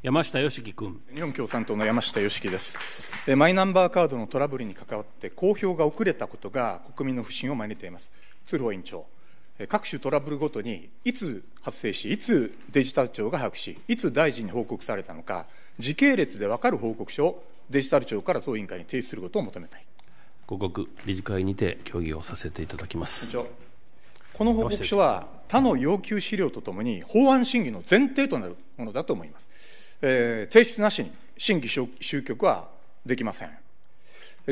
山下義樹君日本共産党の山下義樹ですマイナンバーカードのトラブルに関わって公表が遅れたことが国民の不信を招いています鶴尾委員長各種トラブルごとにいつ発生しいつデジタル庁が把握しいつ大臣に報告されたのか時系列で分かる報告書をデジタル庁から当委員会に提出することを求めたいご国理事会にて協議をさせていただきますこの報告書は他の要求資料とともに法案審議の前提となるものだと思いますえー、提出なしに新規集客はできません。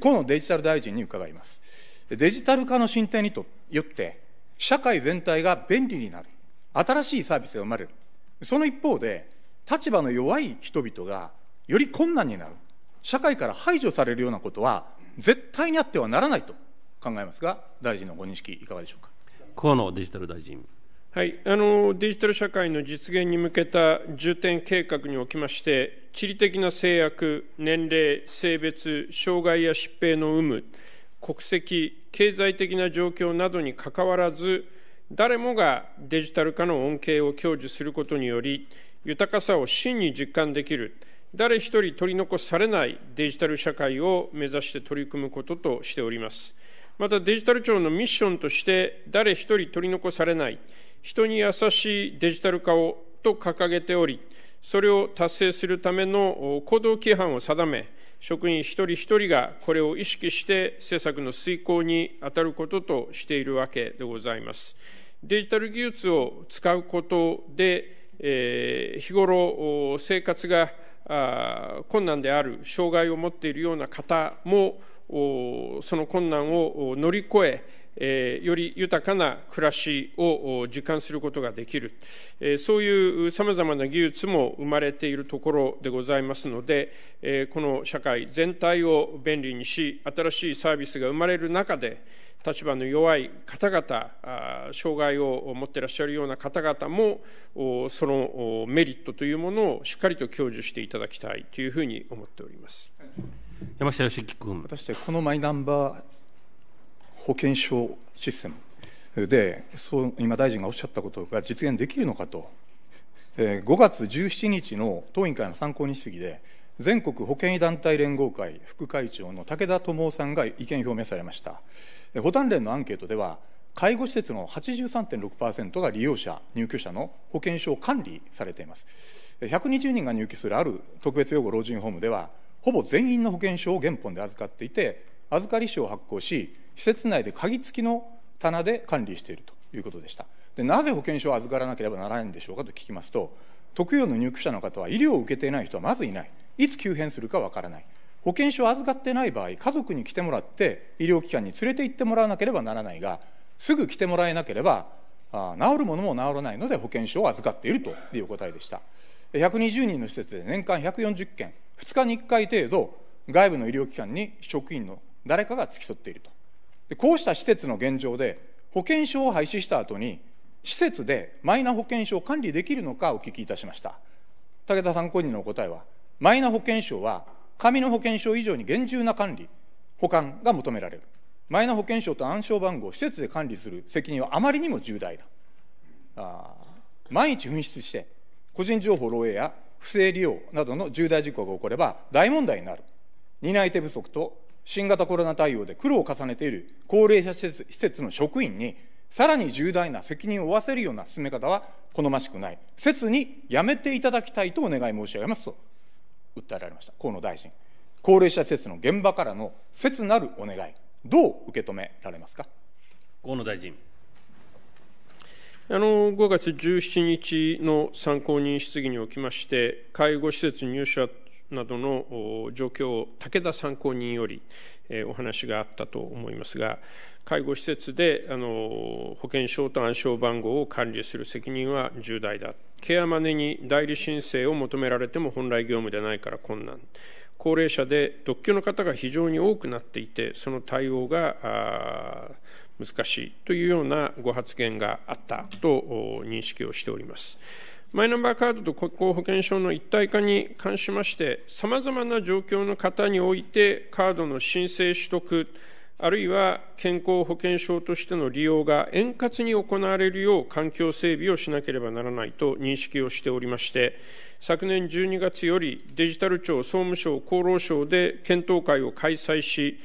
河野デジタル大臣に伺います。デジタル化の進展によって、社会全体が便利になる、新しいサービスが生まれる、その一方で、立場の弱い人々がより困難になる、社会から排除されるようなことは、絶対にあってはならないと考えますが、大臣のご認識、いかがでしょうか。河野デジタル大臣はい、あのデジタル社会の実現に向けた重点計画におきまして、地理的な制約、年齢、性別、障害や疾病の有無、国籍、経済的な状況などにかかわらず、誰もがデジタル化の恩恵を享受することにより、豊かさを真に実感できる、誰一人取り残されないデジタル社会を目指して取り組むこととしております。またデジタル庁のミッションとして、誰一人取り残されない、人に優しいデジタル化をと掲げており、それを達成するための行動規範を定め、職員一人一人がこれを意識して政策の遂行に当たることとしているわけでございます。デジタル技術を使うことで、えー、日頃生活が困難である障害を持っているような方もその困難を乗り越えより豊かな暮らしを実感することができる、そういうさまざまな技術も生まれているところでございますので、この社会全体を便利にし、新しいサービスが生まれる中で、立場の弱い方々、障害を持ってらっしゃるような方々も、そのメリットというものをしっかりと享受していただきたいというふうに思っております。山下義樹君。果たしてこのマイナンバー保険証システムで、そう今、大臣がおっしゃったことが実現できるのかと、えー、5月17日の党委員会の参考人質疑で、全国保険医団体連合会副会長の武田智夫さんが意見表明されました。保団連のアンケートでは介護施設の83.6%が利用者、入居者の保険証を管理されています。120人が入居するある特別養護老人ホームでは、ほぼ全員の保険証を原本で預かっていて預かり証を発行し施設内で鍵付きの棚で管理しているということでしたでなぜ保険証を預からなければならないんでしょうかと聞きますと特養の入居者の方は医療を受けていない人はまずいないいつ急変するかわからない保険証を預かっていない場合家族に来てもらって医療機関に連れて行ってもらわなければならないがすぐ来てもらえなければあ治るものも治らないので保険証を預かっているというお答えでした120人の施設で年間140件2日に1回程度外部の医療機関に職員の誰かが付き添っているとでこうした施設の現状で保険証を廃止した後に施設でマイナ保険証を管理できるのかお聞きいたしました武田参考人のお答えはマイナ保険証は紙の保険証以上に厳重な管理保管が求められるマイナ保険証と暗証番号を施設で管理する責任はあまりにも重大だあ毎日紛失して個人情報漏洩や不正利用などの重大事故が起これば大問題になる担い手不足と新型コロナ対応で苦労を重ねている高齢者施設の職員にさらに重大な責任を負わせるような進め方は好ましくない切にやめていただきたいとお願い申し上げますと訴えられました河野大臣高齢者施設の現場からの切なるお願いどう受け止められますか河野大臣あの5月17日の参考人質疑におきまして、介護施設入所などの状況を武田参考人よりお話があったと思いますが、介護施設であの保険証と暗証番号を管理する責任は重大だ、ケアマネに代理申請を求められても本来業務でないから困難。高齢者で独居の方が非常に多くなっていて、その対応が難しいというようなご発言があったと認識をしております。マイナンバーカードと国交保険証の一体化に関しまして、さまざまな状況の方において、カードの申請取得、あるいは健康保険証としての利用が円滑に行われるよう環境整備をしなければならないと認識をしておりまして、昨年12月よりデジタル庁、総務省、厚労省で検討会を開催し、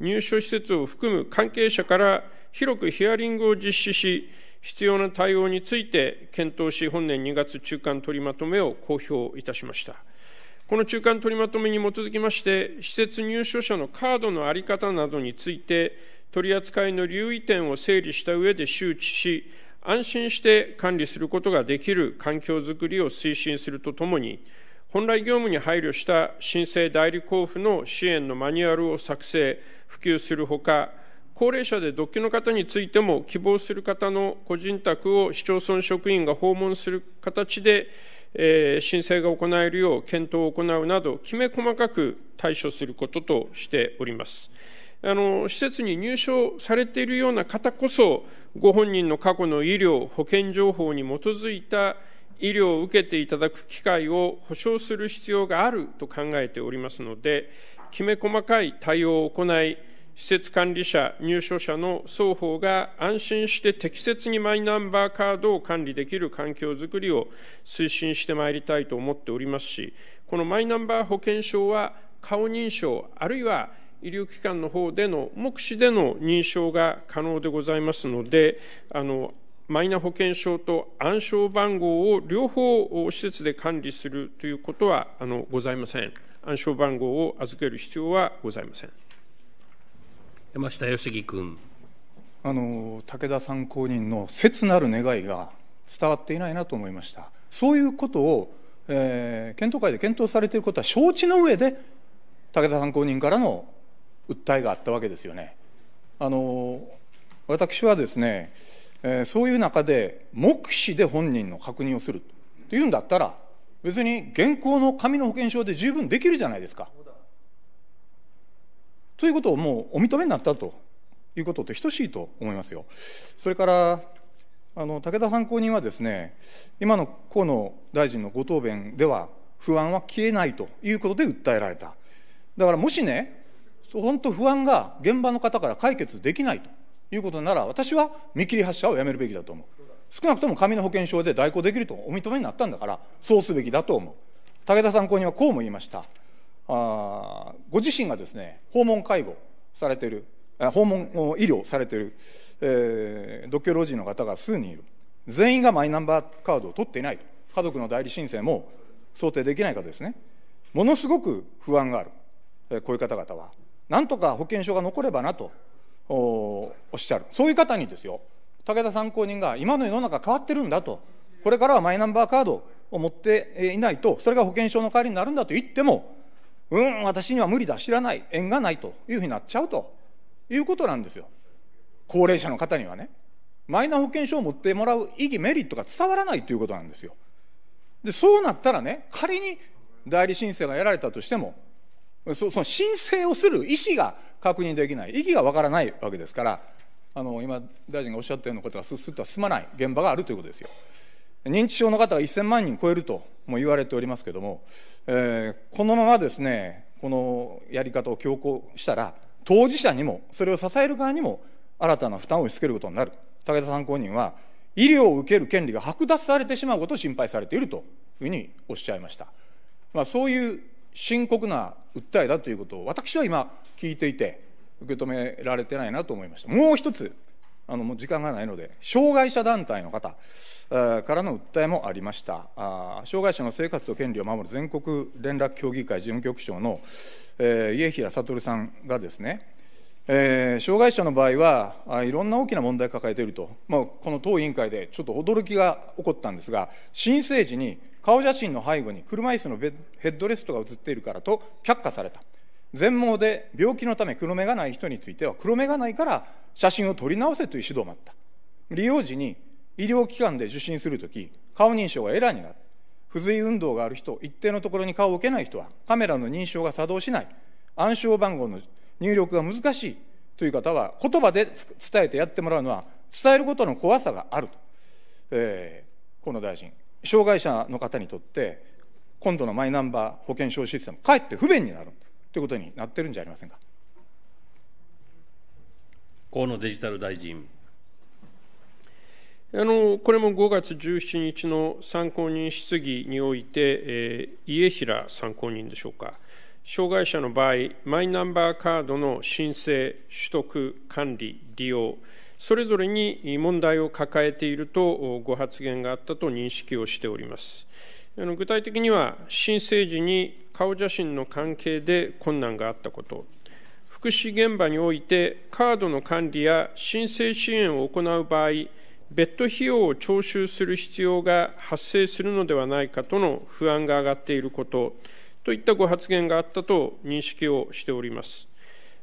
入所施設を含む関係者から広くヒアリングを実施し、必要な対応について検討し、本年2月中間取りまとめを公表いたしました。この中間取りまとめに基づきまして、施設入所者のカードの在り方などについて、取り扱いの留意点を整理した上で周知し、安心して管理することができる環境づくりを推進するとともに、本来業務に配慮した申請代理交付の支援のマニュアルを作成、普及するほか、高齢者で独居の方についても、希望する方の個人宅を市町村職員が訪問する形で、えー、申請が行えるよう検討を行うなど、きめ細かく対処することとしております。あの施設に入所されているような方こそ、ご本人の過去の医療、保険情報に基づいた医療を受けていただく機会を保障する必要があると考えておりますので、きめ細かい対応を行い、施設管理者、入所者の双方が安心して適切にマイナンバーカードを管理できる環境づくりを推進してまいりたいと思っておりますし、このマイナンバー保険証は顔認証、あるいは医療機関の方での目視での認証が可能でございますので、あのマイナ保険証と暗証番号を両方施設で管理するということはあのございません。暗証番号を預ける必要はございません。山下義君あの武田参考人の切なる願いが伝わっていないなと思いましたそういうことを、えー、検討会で検討されていることは承知の上で武田参考人からの訴えがあったわけですよねあの私はですね、えー、そういう中で目視で本人の確認をするというんだったら別に現行の紙の保険証で十分できるじゃないですか。ということをもうお認めになったということと等しいと思いますよ。それからあの武田参考人はですね今の河野大臣のご答弁では不安は消えないということで訴えられただからもしね本当不安が現場の方から解決できないということなら私は見切り発車をやめるべきだと思う少なくとも紙の保険証で代行できるとお認めになったんだからそうすべきだと思う武田参考人はこうも言いましたあご自身がですね訪問介護されてる訪問医療されてる、えー、独居老人の方が数人いる全員がマイナンバーカードを取っていないと家族の代理申請も想定できない方ですねものすごく不安がある、えー、こういう方々はなんとか保険証が残ればなとおっしゃるそういう方にですよ武田参考人が今の世の中変わってるんだとこれからはマイナンバーカードを持っていないとそれが保険証の代わりになるんだと言ってもうん私には無理だ知らない縁がないというふうになっちゃうということなんですよ高齢者の方にはねマイナ保険証を持ってもらう意義メリットが伝わらないということなんですよでそうなったらね仮に代理申請がやられたとしてもその申請をする意思が確認できない意義がわからないわけですからあの今大臣がおっしゃったようなことがすっとは進まない現場があるということですよ認知症の方が1000万人超えるとも言われておりますけれども、えー、このままですね、このやり方を強行したら、当事者にも、それを支える側にも、新たな負担を押し付けることになる。武田参考人は、医療を受ける権利が剥奪されてしまうことを心配されているというふうにおっしゃいました。まあ、そういう深刻な訴えだということを、私は今、聞いていて、受け止められてないなと思いました。もう一つあのもう時間がないので障害者団体の方からの訴えもありましたあ障害者の生活と権利を守る全国連絡協議会事務局長の、えー、家平悟さんがですね、えー、障害者の場合はいろんな大きな問題を抱えていると、まあ、この当委員会でちょっと驚きが起こったんですが新生児に顔写真の背後に車椅子のヘッドレストが写っているからと却下された。全盲で病気のため黒目がない人については黒目がないから写真を撮り直せという指導もあった利用時に医療機関で受診するとき顔認証がエラーになる不随運動がある人一定のところに顔を置けない人はカメラの認証が作動しない暗証番号の入力が難しいという方は言葉で伝えてやってもらうのは伝えることの怖さがあると、えー、河野大臣障害者の方にとって今度のマイナンバー保険証システムかえって不便になるということになってるんじゃありませんか。河野デジタル大臣あのこれも5月17日の参考人質疑において、えー、家平参考人でしょうか、障害者の場合、マイナンバーカードの申請、取得、管理、利用、それぞれに問題を抱えているとご発言があったと認識をしております。具体的には、申請時に顔写真の関係で困難があったこと、福祉現場においてカードの管理や申請支援を行う場合、別途費用を徴収する必要が発生するのではないかとの不安が上がっていることといったご発言があったと認識をしております。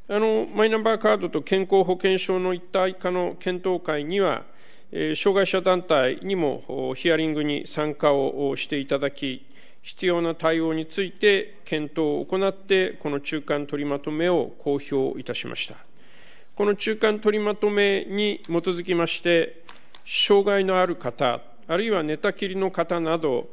あのマイナンバーカードと健康保険証の一体化の検討会には、障害者団体にもヒアリングに参加をしていただき、必要な対応について検討を行って、この中間取りまとめを公表いたしました。この中間取りまとめに基づきまして、障害のある方、あるいは寝たきりの方など、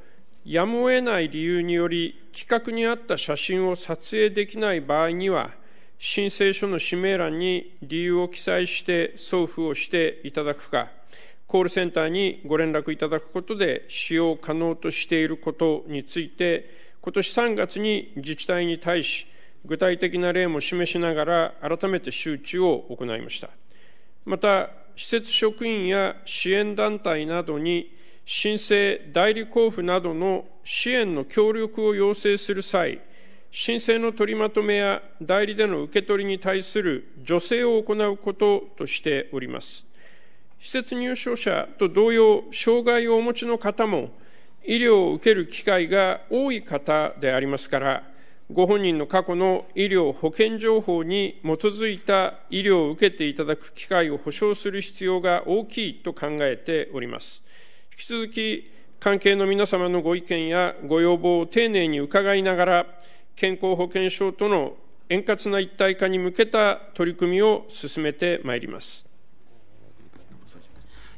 やむを得ない理由により、企画に合った写真を撮影できない場合には、申請書の指名欄に理由を記載して送付をしていただくか、コールセンターにご連絡いただくことで使用可能としていることについて、今年3月に自治体に対し、具体的な例も示しながら、改めて周知を行いました。また、施設職員や支援団体などに、申請代理交付などの支援の協力を要請する際、申請の取りまとめや代理での受け取りに対する助成を行うこととしております。施設入所者と同様、障害をお持ちの方も、医療を受ける機会が多い方でありますから、ご本人の過去の医療保険情報に基づいた医療を受けていただく機会を保障する必要が大きいと考えております。引き続き、関係の皆様のご意見やご要望を丁寧に伺いながら、健康保険証との円滑な一体化に向けた取り組みを進めてまいります。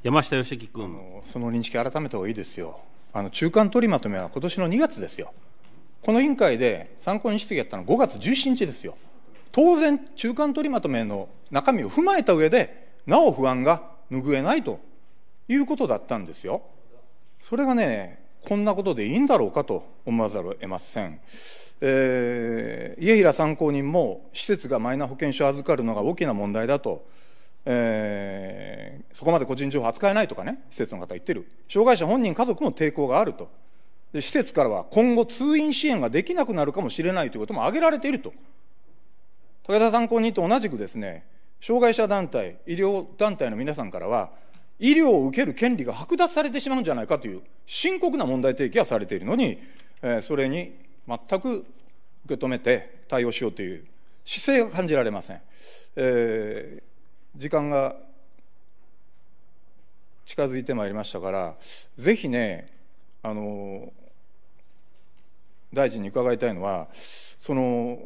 山下義樹君その認識、改めた方がいいですよ、あの中間取りまとめは今年の2月ですよ、この委員会で参考人質疑やったのは5月17日ですよ、当然、中間取りまとめの中身を踏まえた上で、なお不安が拭えないということだったんですよ、それがね、こんなことでいいんだろうかと思わざるを得ません。えー、家平参考人も施設がマイナ保険証を預かるのが大きな問題だと、えー、そこまで個人情報扱えないとかね施設の方言ってる障害者本人家族も抵抗があるとで施設からは今後通院支援ができなくなるかもしれないということも挙げられていると武田参考人と同じくですね障害者団体医療団体の皆さんからは医療を受ける権利が剥奪されてしまうんじゃないかという深刻な問題提起はされているのに、えー、それに全く受け止めて対応しようという姿勢が感じられません、えー、時間が近づいてまいりましたからぜひねあの大臣に伺いたいのはその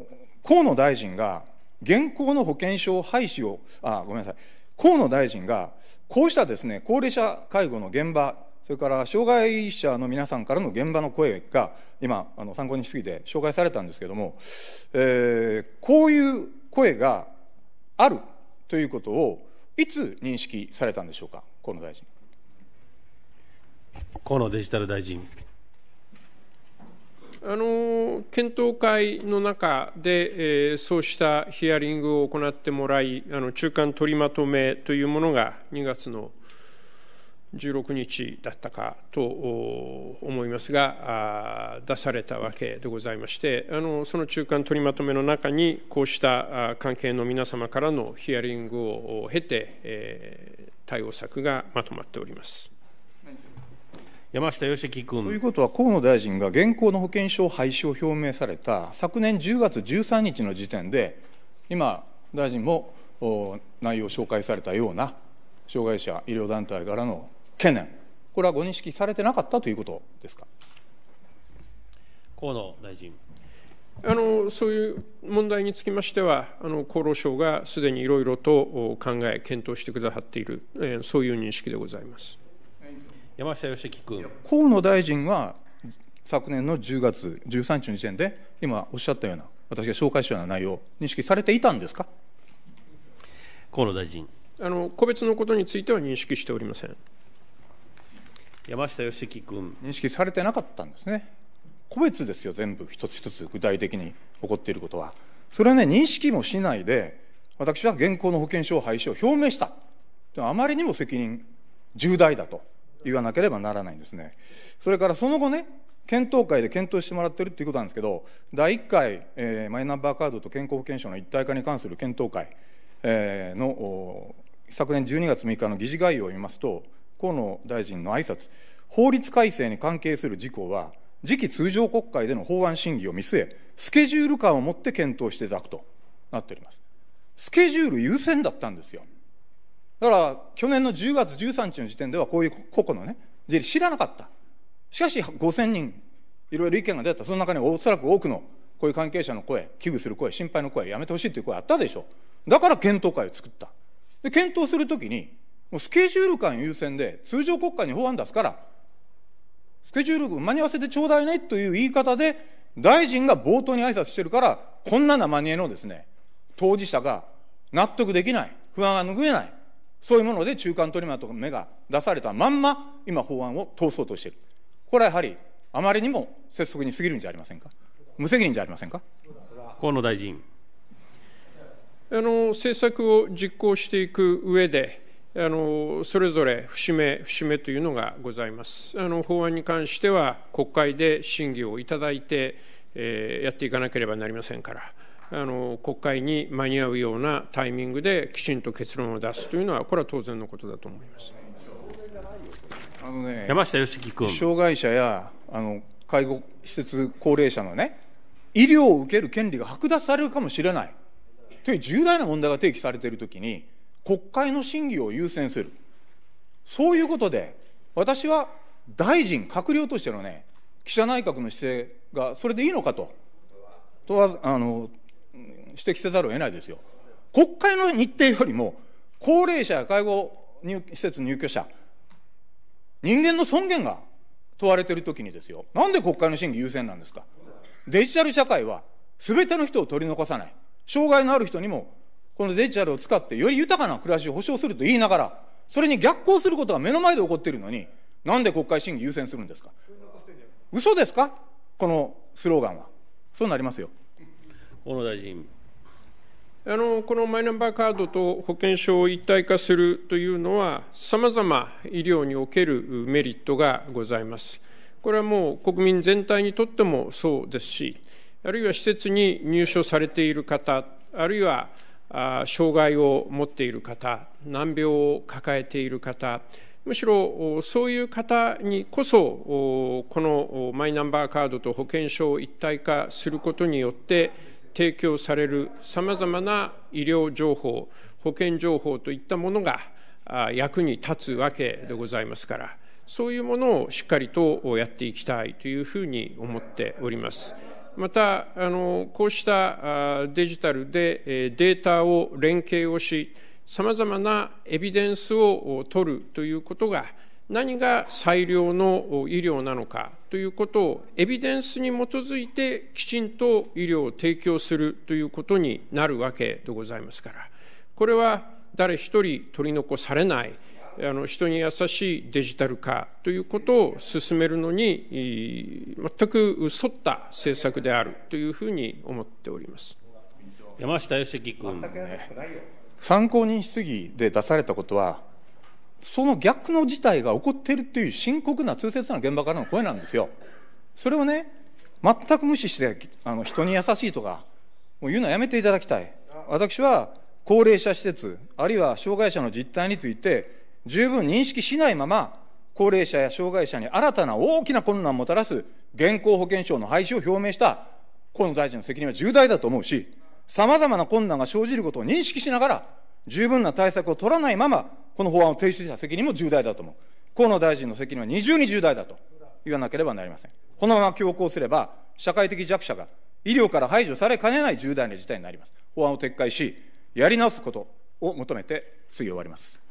河野大臣が現行の保険証廃止をあごめんなさい河野大臣がこうしたですね高齢者介護の現場それから障害者の皆さんからの現場の声が今あの参考にしすぎて紹介されたんですけども、えー、こういう声があるということをいつ認識されたんでしょうか河野大臣河野デジタル大臣あの検討会の中で、えー、そうしたヒアリングを行ってもらいあの中間取りまとめというものが2月の16日だったかと思いますが出されたわけでございましてあのその中間取りまとめの中にこうした関係の皆様からのヒアリングを経て、対応策がまとまっております。山下義樹君ということは、河野大臣が現行の保険証廃止を表明された昨年10月13日の時点で、今、大臣も内容を紹介されたような障害者医療団体からの懸念、これはご認識されてなかったということですか。河野大臣あのそういう問題につきましては、あの厚労省がすでにいろいろと考え、検討してくださっている、えー、そういう認識でございます山下義樹君。河野大臣は昨年の10月13日の時点で、今おっしゃったような、私が紹介したような内容、認識されていたんですか河野大臣あの。個別のことについては認識しておりません。山下義樹君認識されてなかったんですね個別ですよ全部一つ一つ具体的に起こっていることはそれはね認識もしないで私は現行の保険証廃止を表明したあまりにも責任重大だと言わなければならないんですねそれからその後ね検討会で検討してもらってるっていうことなんですけど第1回、えー、マイナンバーカードと健康保険証の一体化に関する検討会、えー、の昨年12月6日の議事概要を見ますと河野大臣の挨拶法律改正に関係する事項は次期通常国会での法案審議を見据えスケジュール感を持って検討していただくとなっておりますスケジュール優先だったんですよだから去年の10月13日の時点ではこういう個々のね事例知らなかったしかし5000人いろいろ意見が出たその中におそらく多くのこういう関係者の声危惧する声心配の声やめてほしいという声あったでしょだから検討会を作ったで検討するときにもうスケジュール感優先で、通常国会に法案出すから、スケジュール間に合わせてちょうだいねという言い方で、大臣が冒頭に挨拶してるから、こんな生煮えのですね、当事者が納得できない、不安が拭えない、そういうもので中間取りまとめが出されたまんま、今法案を通そうとしている。これはやはり、あまりにも拙速に過ぎるんじゃありませんか。無責任じゃありませんか。河野大臣。あの政策を実行していく上で、あのそれぞれ節目節目というのがございますあの法案に関しては国会で審議をいただいて、えー、やっていかなければなりませんからあの国会に間に合うようなタイミングできちんと結論を出すというのはこれは当然のことだと思いますあの、ね、山下義樹君障害者やあの介護施設高齢者のね医療を受ける権利が剥奪されるかもしれないという重大な問題が提起されているときに国会の審議を優先する、そういうことで、私は大臣、閣僚としてのね、記者内閣の姿勢がそれでいいのかと、とはあの指摘せざるを得ないですよ。国会の日程よりも、高齢者や介護施設入居者、人間の尊厳が問われているときにですよ、なんで国会の審議優先なんですか。デジタル社会は、全ての人を取り残さない、障害のある人にもこのデジタルを使ってより豊かな暮らしを保障すると言いながら、それに逆行することが目の前で起こっているのに、なんで国会審議優先するんですか。嘘ですかこのスローガンは。そうなりますよ。小野大臣。あのこのマイナンバーカードと保険証を一体化するというのは、さまざま医療におけるメリットがございます。これはもう国民全体にとってもそうですし、あるいは施設に入所されている方、あるいは障害を持っている方難病を抱えている方むしろそういう方にこそこのマイナンバーカードと保険証を一体化することによって提供されるさまざまな医療情報保険情報といったものが役に立つわけでございますからそういうものをしっかりとやっていきたいというふうに思っております。またあのこうしたデジタルでデータを連携をしさまざまなエビデンスを取るということが何が最良の医療なのかということをエビデンスに基づいてきちんと医療を提供するということになるわけでございますからこれは誰一人取り残されないあの人に優しいデジタル化ということを進めるのに全く沿った政策であるというふうに思っております山下良樹君、参考人質疑で出されたことはその逆の事態が起こっているという深刻な痛切な現場からの声なんですよ。それをね全く無視してあの人に優しいとかもう言うのはやめていただきたい。私は高齢者施設、あるいは障害者の実態について、十分認識しないまま、高齢者や障害者に新たな大きな困難をもたらす現行保険証の廃止を表明した河野大臣の責任は重大だと思うし、様々な困難が生じることを認識しながら、十分な対策を取らないまま、この法案を提出した責任も重大だと思う。河野大臣の責任は二重に重大だと言わなければなりません。このまま強行すれば、社会的弱者が医療から排除されかねない重大な事態になります。法案を撤回し、やり直すことを求めて、次終わります。